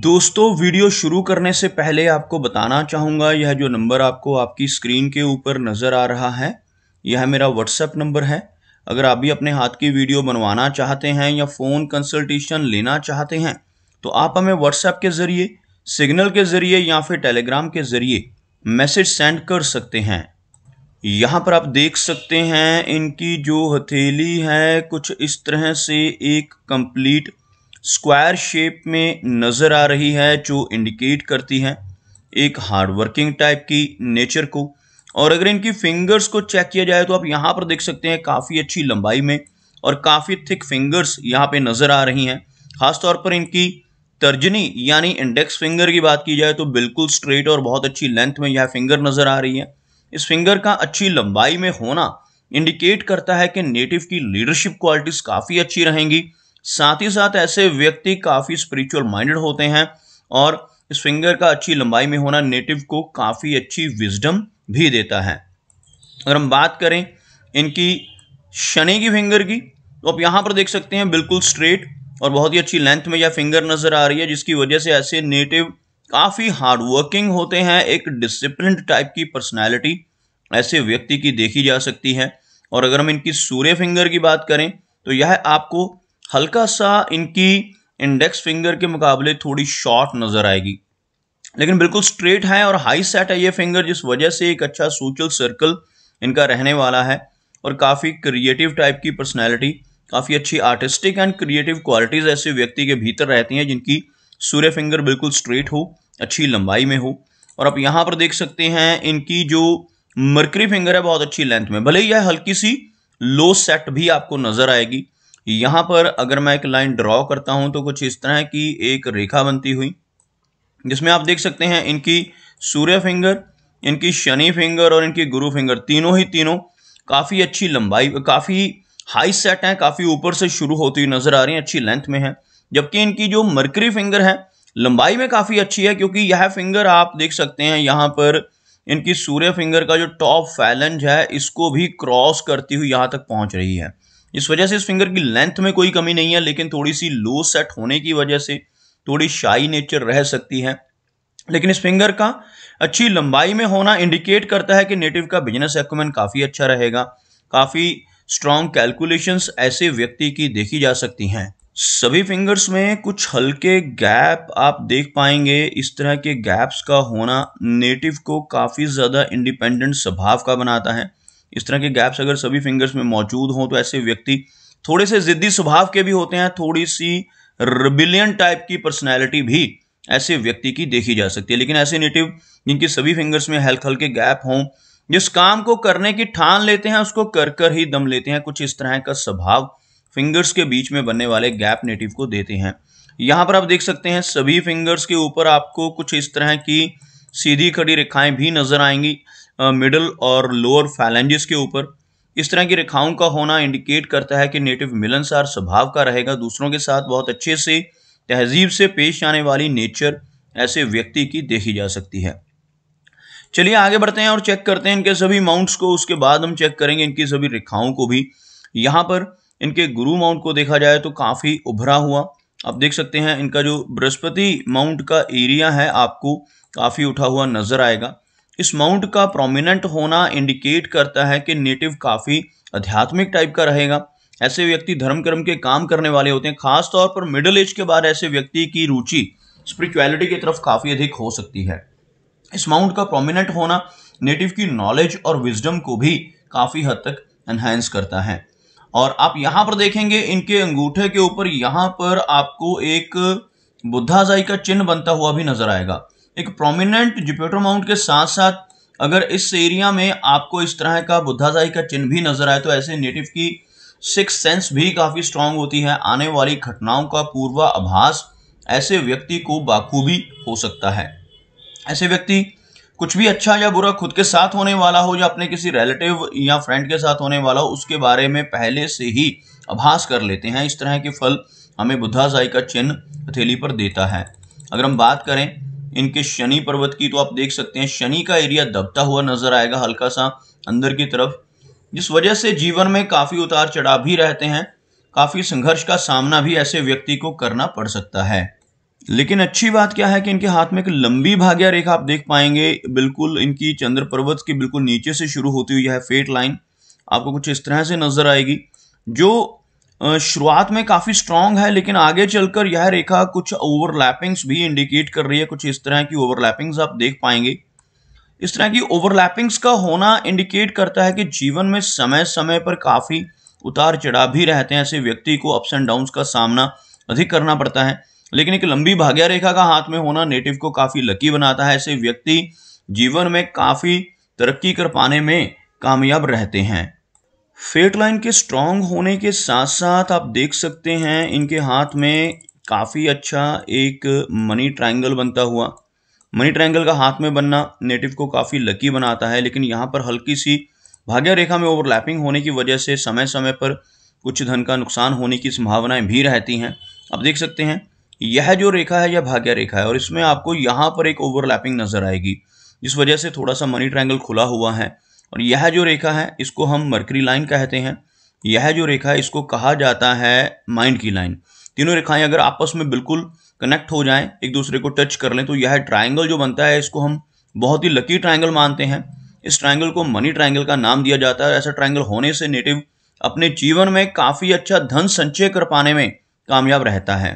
दोस्तों वीडियो शुरू करने से पहले आपको बताना चाहूँगा यह जो नंबर आपको आपकी स्क्रीन के ऊपर नज़र आ रहा है यह मेरा व्हाट्सएप नंबर है अगर आप भी अपने हाथ की वीडियो बनवाना चाहते हैं या फ़ोन कंसल्टेशन लेना चाहते हैं तो आप हमें व्हाट्सएप के ज़रिए सिग्नल के ज़रिए या फिर टेलीग्राम के ज़रिए मैसेज सेंड कर सकते हैं यहाँ पर आप देख सकते हैं इनकी जो हथेली है कुछ इस तरह से एक कंप्लीट स्क्वायर शेप में नज़र आ रही है जो इंडिकेट करती है एक हार्डवर्किंग टाइप की नेचर को और अगर इनकी फिंगर्स को चेक किया जाए तो आप यहाँ पर देख सकते हैं काफ़ी अच्छी लंबाई में और काफ़ी थिक फिंगर्स यहाँ पे नज़र आ रही हैं खासतौर पर इनकी तर्जनी यानी इंडेक्स फिंगर की बात की जाए तो बिल्कुल स्ट्रेट और बहुत अच्छी लेंथ में यह फिंगर नज़र आ रही है इस फिंगर का अच्छी लंबाई में होना इंडिकेट करता है कि नेटिव की लीडरशिप क्वालिटीज़ काफ़ी अच्छी रहेंगी साथ ही साथ ऐसे व्यक्ति काफ़ी स्पिरिचुअल माइंडेड होते हैं और इस फिंगर का अच्छी लंबाई में होना नेटिव को काफ़ी अच्छी विजडम भी देता है अगर हम बात करें इनकी शनि की फिंगर की तो आप यहाँ पर देख सकते हैं बिल्कुल स्ट्रेट और बहुत ही अच्छी लेंथ में यह फिंगर नज़र आ रही है जिसकी वजह से ऐसे नेटिव काफ़ी हार्डवर्किंग होते हैं एक डिसिप्लिन टाइप की पर्सनैलिटी ऐसे व्यक्ति की देखी जा सकती है और अगर हम इनकी सूर्य फिंगर की बात करें तो यह आपको हल्का सा इनकी इंडेक्स फिंगर के मुकाबले थोड़ी शॉर्ट नज़र आएगी लेकिन बिल्कुल स्ट्रेट है और हाई सेट है ये फिंगर जिस वजह से एक अच्छा सोशल सर्कल इनका रहने वाला है और काफ़ी क्रिएटिव टाइप की पर्सनैलिटी काफ़ी अच्छी आर्टिस्टिक एंड क्रिएटिव क्वालिटीज़ ऐसे व्यक्ति के भीतर रहती हैं जिनकी सूर्य फिंगर बिल्कुल स्ट्रेट हो अच्छी लंबाई में हो और आप यहाँ पर देख सकते हैं इनकी जो मर्करी फिंगर है बहुत अच्छी लेंथ में भले ही यह हल्की सी लो सेट भी आपको नज़र आएगी यहाँ पर अगर मैं एक लाइन ड्रॉ करता हूं तो कुछ इस तरह की एक रेखा बनती हुई जिसमें आप देख सकते हैं इनकी सूर्य फिंगर इनकी शनि फिंगर और इनकी गुरु फिंगर तीनों ही तीनों काफ़ी अच्छी लंबाई काफ़ी हाई सेट हैं काफ़ी ऊपर से शुरू होती हुई नज़र आ रही हैं अच्छी लेंथ में है जबकि इनकी जो मर्करी फिंगर है लंबाई में काफ़ी अच्छी है क्योंकि यह फिंगर आप देख सकते हैं यहाँ पर इनकी सूर्य फिंगर का जो टॉप फैलेंज है इसको भी क्रॉस करती हुई यहां तक पहुंच रही है इस वजह से इस फिंगर की लेंथ में कोई कमी नहीं है लेकिन थोड़ी सी लो सेट होने की वजह से थोड़ी शाई नेचर रह सकती है लेकिन इस फिंगर का अच्छी लंबाई में होना इंडिकेट करता है कि नेटिव का बिजनेस एक्मेंट काफ़ी अच्छा रहेगा काफ़ी स्ट्रॉन्ग कैलकुलेशंस ऐसे व्यक्ति की देखी जा सकती हैं सभी फिंगर्स में कुछ हल्के गैप आप देख पाएंगे इस तरह के गैप्स का होना नेटिव को काफ़ी ज़्यादा इंडिपेंडेंट स्वभाव का बनाता है इस तरह के गैप्स अगर सभी फिंगर्स में मौजूद हों तो ऐसे व्यक्ति थोड़े से ज़िद्दी स्वभाव के भी होते हैं थोड़ी सी रिबिलियन टाइप की पर्सनैलिटी भी ऐसे व्यक्ति की देखी जा सकती है लेकिन ऐसे नेटिव जिनकी सभी फिंगर्स में हल्क हल्के गैप हों जिस काम को करने की ठान लेते हैं उसको कर कर ही दम लेते हैं कुछ इस तरह का स्वभाव फिंगर्स के बीच में बनने वाले गैप नेटिव को देते हैं यहाँ पर आप देख सकते हैं सभी फिंगर्स के ऊपर आपको कुछ इस तरह की सीधी खड़ी रेखाएं भी नजर आएंगी मिडल और लोअर फैलेंजेस के ऊपर इस तरह की रेखाओं का होना इंडिकेट करता है कि नेटिव मिलनसार स्वभाव का रहेगा दूसरों के साथ बहुत अच्छे से तहजीब से पेश आने वाली नेचर ऐसे व्यक्ति की देखी जा सकती है चलिए आगे बढ़ते हैं और चेक करते हैं इनके सभी माउंट्स को उसके बाद हम चेक करेंगे इनकी सभी रेखाओं को भी यहाँ पर इनके गुरु माउंट को देखा जाए तो काफ़ी उभरा हुआ आप देख सकते हैं इनका जो बृहस्पति माउंट का एरिया है आपको काफ़ी उठा हुआ नजर आएगा इस माउंट का प्रोमिनेंट होना इंडिकेट करता है कि नेटिव काफ़ी आध्यात्मिक टाइप का रहेगा ऐसे व्यक्ति धर्म कर्म के काम करने वाले होते हैं खास तौर पर मिडिल एज के बाद ऐसे व्यक्ति की रुचि स्पिरिचुअलिटी की तरफ काफ़ी अधिक हो सकती है इस माउंट का प्रोमिनेंट होना नेटिव की नॉलेज और विजडम को भी काफ़ी हद तक एनहेंस करता है और आप यहाँ पर देखेंगे इनके अंगूठे के ऊपर यहाँ पर आपको एक बुद्धाजाई का चिन्ह बनता हुआ भी नजर आएगा एक प्रोमिनेंट जुपिटर माउंट के साथ साथ अगर इस एरिया में आपको इस तरह का बुद्धाजाई का चिन्ह भी नजर आए तो ऐसे नेटिव की सिक्स सेंस भी काफ़ी स्ट्रांग होती है आने वाली घटनाओं का पूर्वा आभास ऐसे व्यक्ति को बाखूबी हो सकता है ऐसे व्यक्ति कुछ भी अच्छा या बुरा खुद के साथ होने वाला हो या अपने किसी रिलेटिव या फ्रेंड के साथ होने वाला हो उसके बारे में पहले से ही आभास कर लेते हैं इस तरह के फल हमें बुद्धाजाई का चिन्ह हथेली पर देता है अगर हम बात करें इनके शनि पर्वत की तो आप देख सकते हैं शनि का एरिया दबता हुआ नजर आएगा हल्का सा अंदर की तरफ जिस वजह से जीवन में काफी उतार चढ़ाव भी रहते हैं काफी संघर्ष का सामना भी ऐसे व्यक्ति को करना पड़ सकता है लेकिन अच्छी बात क्या है कि इनके हाथ में एक लंबी भाग्य रेखा आप देख पाएंगे बिल्कुल इनकी चंद्र पर्वत के बिल्कुल नीचे से शुरू होती हुई है फेट लाइन आपको कुछ इस तरह से नजर आएगी जो शुरुआत में काफ़ी स्ट्रांग है लेकिन आगे चलकर यह रेखा कुछ ओवरलैपिंग्स भी इंडिकेट कर रही है कुछ इस तरह की ओवरलैपिंग्स आप देख पाएंगे इस तरह की ओवरलैपिंग्स का होना इंडिकेट करता है कि जीवन में समय समय पर काफ़ी उतार चढ़ाव भी रहते हैं ऐसे व्यक्ति को अप्स एंड डाउन का सामना अधिक करना पड़ता है लेकिन एक लंबी भाग्य रेखा का हाथ में होना नेटिव को काफ़ी लकी बनाता है ऐसे व्यक्ति जीवन में काफ़ी तरक्की कर पाने में कामयाब रहते हैं फेट लाइन के स्ट्रांग होने के साथ साथ आप देख सकते हैं इनके हाथ में काफ़ी अच्छा एक मनी ट्रायंगल बनता हुआ मनी ट्रायंगल का हाथ में बनना नेटिव को काफ़ी लकी बनाता है लेकिन यहाँ पर हल्की सी भाग्य रेखा में ओवरलैपिंग होने की वजह से समय समय पर कुछ धन का नुकसान होने की संभावनाएं भी रहती हैं आप देख सकते हैं यह जो रेखा है यह भाग्य रेखा है और इसमें आपको यहाँ पर एक ओवरलैपिंग नज़र आएगी जिस वजह से थोड़ा सा मनी ट्रायंगल खुला हुआ है और यह जो रेखा है इसको हम मरकरी लाइन कहते हैं यह जो रेखा है इसको कहा जाता है माइंड की लाइन तीनों रेखाएं अगर आपस में बिल्कुल कनेक्ट हो जाएं एक दूसरे को टच कर लें तो यह ट्रायंगल जो बनता है इसको हम बहुत ही लकी ट्रायंगल मानते हैं इस ट्रायंगल को मनी ट्रायंगल का नाम दिया जाता है ऐसा ट्रायंगल होने से नेटिव अपने जीवन में काफ़ी अच्छा धन संचय कर पाने में कामयाब रहता है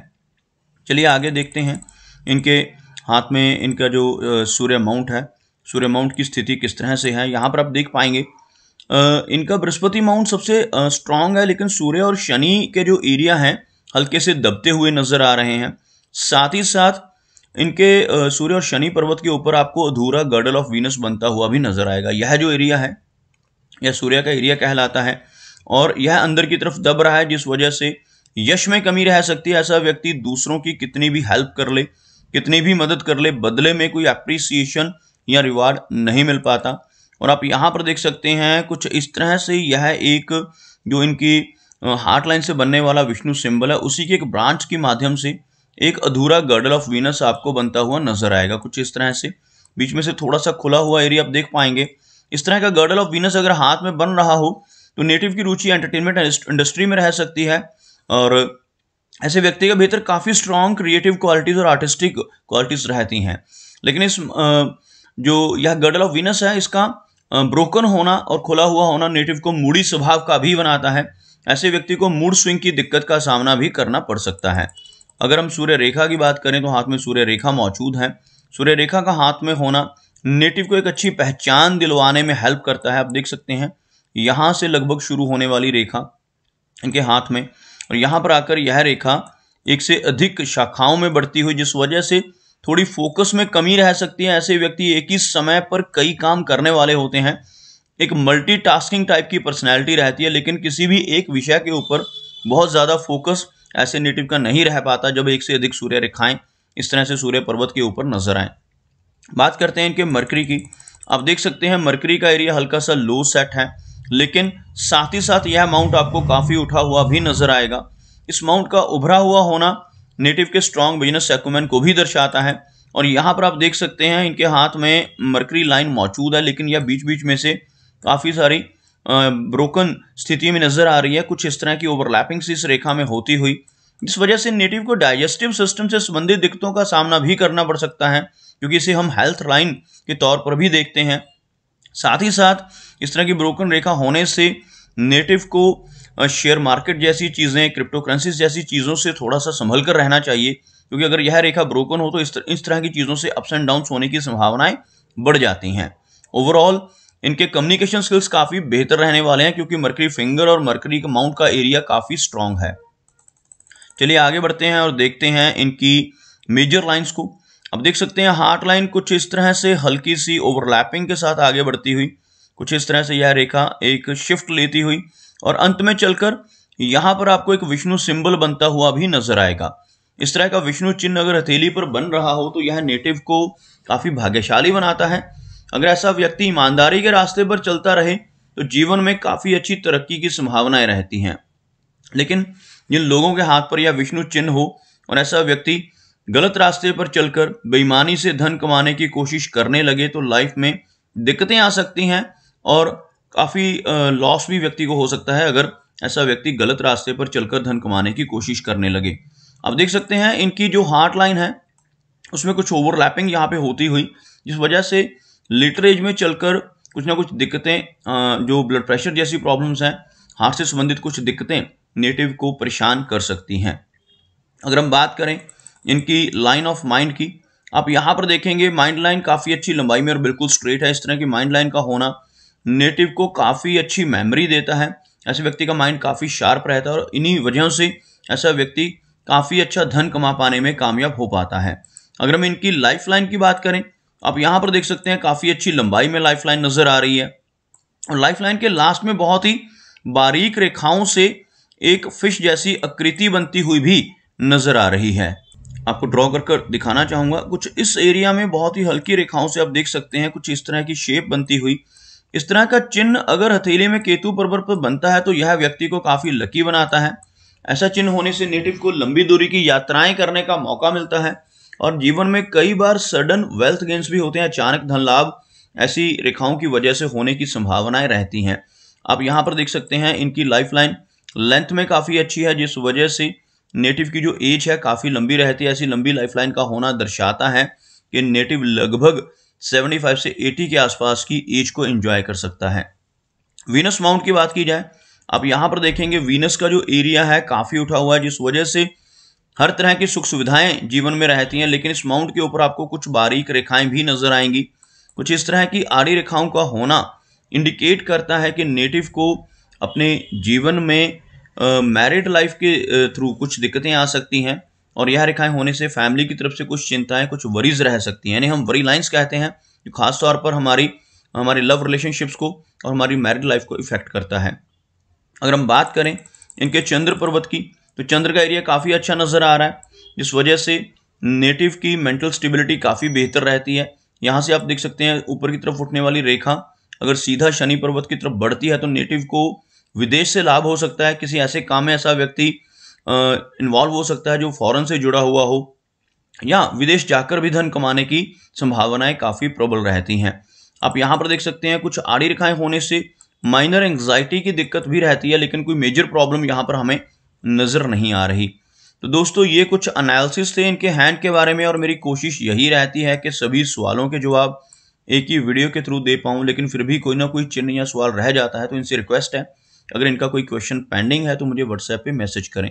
चलिए आगे देखते हैं इनके हाथ में इनका जो सूर्य माउंट है सूर्य माउंट की स्थिति किस तरह से है यहाँ पर आप देख पाएंगे इनका बृहस्पति माउंट सबसे स्ट्रांग है लेकिन सूर्य और शनि के जो एरिया हैं हल्के से दबते हुए नजर आ रहे हैं साथ ही साथ इनके सूर्य और शनि पर्वत के ऊपर आपको अधूरा गर्डल ऑफ वीनस बनता हुआ भी नजर आएगा यह जो एरिया है यह सूर्य का एरिया कहलाता है और यह अंदर की तरफ दब रहा है जिस वजह से यश में कमी रह सकती है ऐसा व्यक्ति दूसरों की कितनी भी हेल्प कर ले कितनी भी मदद कर ले बदले में कोई अप्रिसिएशन या रिवार्ड नहीं मिल पाता और आप यहाँ पर देख सकते हैं कुछ इस तरह से यह एक जो इनकी हार्टलाइन से बनने वाला विष्णु सिंबल है उसी के एक ब्रांच के माध्यम से एक अधूरा गर्डल ऑफ वीनस आपको बनता हुआ नजर आएगा कुछ इस तरह से बीच में से थोड़ा सा खुला हुआ एरिया आप देख पाएंगे इस तरह का गर्डल ऑफ वीनस अगर हाथ में बन रहा हो तो नेटिव की रुचि एंटरटेनमेंट इंडस्ट्री में रह सकती है और ऐसे व्यक्ति के भीतर काफ़ी स्ट्रॉन्ग क्रिएटिव क्वालिटीज़ और आर्टिस्टिक क्वालिटीज़ रहती हैं लेकिन इस आ, जो यह गर्डल ऑफ विनस है इसका ब्रोकन होना और खुला हुआ होना नेटिव को मूडी स्वभाव का भी बनाता है ऐसे व्यक्ति को मूड स्विंग की दिक्कत का सामना भी करना पड़ सकता है अगर हम सूर्य रेखा की बात करें तो हाथ में सूर्य रेखा मौजूद है सूर्य रेखा का हाथ में होना नेटिव को एक अच्छी पहचान दिलवाने में हेल्प करता है आप देख सकते हैं यहाँ से लगभग शुरू होने वाली रेखा इनके हाथ में और यहाँ पर आकर यह रेखा एक से अधिक शाखाओं में बढ़ती हुई जिस वजह से थोड़ी फोकस में कमी रह सकती है ऐसे व्यक्ति एक ही समय पर कई काम करने वाले होते हैं एक मल्टीटास्किंग टाइप की पर्सनैलिटी रहती है लेकिन किसी भी एक विषय के ऊपर बहुत ज़्यादा फोकस ऐसे नेटिव का नहीं रह पाता जब एक से अधिक सूर्य रेखाएं इस तरह से सूर्य पर्वत के ऊपर नजर आए बात करते हैं इनके मरकरी की आप देख सकते हैं मरकरी का एरिया हल्का सा लो सेट है लेकिन साथ ही साथ यह माउंट आपको काफ़ी उठा हुआ भी नजर आएगा इस माउंट का उभरा हुआ होना नेटिव के स्ट्रॉन्ग बिजनेस एक्यूमेन को भी दर्शाता है और यहाँ पर आप देख सकते हैं इनके हाथ में मरकरी लाइन मौजूद है लेकिन यह बीच बीच में से काफ़ी सारी ब्रोकन स्थिति में नजर आ रही है कुछ इस तरह की ओवरलैपिंग्स इस रेखा में होती हुई इस वजह से नेटिव को डाइजेस्टिव सिस्टम से संबंधित दिक्कतों का सामना भी करना पड़ सकता है क्योंकि इसे हम हेल्थ लाइन के तौर पर भी देखते हैं साथ ही साथ इस तरह की ब्रोकन रेखा होने से नेटिव को शेयर मार्केट जैसी चीज़ें क्रिप्टो करेंसीज जैसी चीज़ों से थोड़ा सा संभल कर रहना चाहिए क्योंकि अगर यह रेखा ब्रोकन हो तो इस, इस तरह की चीज़ों से अप्स एंड डाउन होने की संभावनाएं बढ़ जाती हैं ओवरऑल इनके कम्युनिकेशन स्किल्स काफ़ी बेहतर रहने वाले हैं क्योंकि मर्करी फिंगर और मर्करी माउंट का एरिया काफ़ी स्ट्रांग है चलिए आगे बढ़ते हैं और देखते हैं इनकी मेजर लाइन्स को अब देख सकते हैं हार्ट लाइन कुछ इस तरह से हल्की सी ओवरलैपिंग के साथ आगे बढ़ती हुई कुछ इस तरह से यह रेखा एक शिफ्ट लेती हुई और अंत में चलकर यहां पर आपको एक विष्णु सिंबल बनता हुआ भी नजर आएगा इस तरह का विष्णु चिन्ह अगर हथेली पर बन रहा हो तो यह नेटिव को काफी भाग्यशाली बनाता है अगर ऐसा व्यक्ति ईमानदारी के रास्ते पर चलता रहे तो जीवन में काफी अच्छी तरक्की की संभावनाएं रहती हैं लेकिन जिन लोगों के हाथ पर यह विष्णु चिन्ह हो और ऐसा व्यक्ति गलत रास्ते पर चलकर बेईमानी से धन कमाने की कोशिश करने लगे तो लाइफ में दिक्कतें आ सकती हैं और काफ़ी लॉस भी व्यक्ति को हो सकता है अगर ऐसा व्यक्ति गलत रास्ते पर चलकर धन कमाने की कोशिश करने लगे अब देख सकते हैं इनकी जो हार्ट लाइन है उसमें कुछ ओवरलैपिंग यहाँ पे होती हुई जिस वजह से लिटरेज में चलकर कुछ ना कुछ दिक्कतें जो ब्लड प्रेशर जैसी प्रॉब्लम्स हैं हार्ट से संबंधित कुछ दिक्कतें नेटिव को परेशान कर सकती हैं अगर हम बात करें इनकी लाइन ऑफ माइंड की आप यहाँ पर देखेंगे माइंड लाइन काफ़ी अच्छी लंबाई में और बिल्कुल स्ट्रेट है इस तरह की माइंड लाइन का होना नेटिव को काफ़ी अच्छी मेमोरी देता है ऐसे व्यक्ति का माइंड काफ़ी शार्प रहता है और इन्हीं वजहों से ऐसा व्यक्ति काफ़ी अच्छा धन कमा पाने में कामयाब हो पाता है अगर हम इनकी लाइफ लाइन की बात करें आप यहाँ पर देख सकते हैं काफ़ी अच्छी लंबाई में लाइफ लाइन नज़र आ रही है और लाइफ लाइन के लास्ट में बहुत ही बारीक रेखाओं से एक फिश जैसी आकृति बनती हुई भी नज़र आ रही है आपको ड्रॉ कर कर दिखाना चाहूँगा कुछ इस एरिया में बहुत ही हल्की रेखाओं से आप देख सकते हैं कुछ इस तरह की शेप बनती हुई इस तरह का चिन्ह अगर हथेली में केतु पर्वत पर बनता है तो यह व्यक्ति को काफी लकी बनाता है ऐसा चिन्ह होने से नेटिव को लंबी दूरी की यात्राएं करने का मौका मिलता है और जीवन में कई बार सडन वेल्थ गेंस भी होते हैं अचानक धन लाभ ऐसी रेखाओं की वजह से होने की संभावनाएं रहती हैं आप यहाँ पर देख सकते हैं इनकी लाइफ लाइन लेंथ में काफ़ी अच्छी है जिस वजह से नेटिव की जो एज है काफ़ी लंबी रहती है ऐसी लंबी लाइफ लाइन का होना दर्शाता है कि नेटिव लगभग 75 से 80 के आसपास की एज को एंजॉय कर सकता है वीनस माउंट की बात की जाए आप यहां पर देखेंगे वीनस का जो एरिया है काफ़ी उठा हुआ है जिस वजह से हर तरह की सुख सुविधाएं जीवन में रहती हैं लेकिन इस माउंट के ऊपर आपको कुछ बारीक रेखाएं भी नजर आएंगी कुछ इस तरह की आड़ी रेखाओं का होना इंडिकेट करता है कि नेटिव को अपने जीवन में मैरिड लाइफ के थ्रू कुछ दिक्कतें आ सकती हैं और यह रेखाएं होने से फैमिली की तरफ से कुछ चिंताएं कुछ वरीज रह सकती हैं यानी हम वरी लाइन्स कहते हैं जो खास तौर पर हमारी हमारे लव रिलेशनशिप्स को और हमारी मैरिड लाइफ को इफेक्ट करता है अगर हम बात करें इनके चंद्र पर्वत की तो चंद्र का एरिया काफ़ी अच्छा नज़र आ रहा है जिस वजह से नेटिव की मेंटल स्टेबिलिटी काफ़ी बेहतर रहती है यहाँ से आप देख सकते हैं ऊपर की तरफ उठने वाली रेखा अगर सीधा शनि पर्वत की तरफ बढ़ती है तो नेटिव को विदेश से लाभ हो सकता है किसी ऐसे काम में ऐसा व्यक्ति इन्वॉल्व हो सकता है जो फॉरेन से जुड़ा हुआ हो या विदेश जाकर भी धन कमाने की संभावनाएं काफ़ी प्रबल रहती हैं आप यहाँ पर देख सकते हैं कुछ आड़ी रेखाएं होने से माइनर एंग्जाइटी की दिक्कत भी रहती है लेकिन कोई मेजर प्रॉब्लम यहाँ पर हमें नज़र नहीं आ रही तो दोस्तों ये कुछ एनालिसिस थे इनके हैंड के बारे में और मेरी कोशिश यही रहती है कि सभी सवालों के जवाब एक ही वीडियो के थ्रू दे पाऊँ लेकिन फिर भी कोई ना कोई चिन्ह या सवाल रह जाता है तो इनसे रिक्वेस्ट है अगर इनका कोई क्वेश्चन पेंडिंग है तो मुझे व्हाट्सएप पे मैसेज करें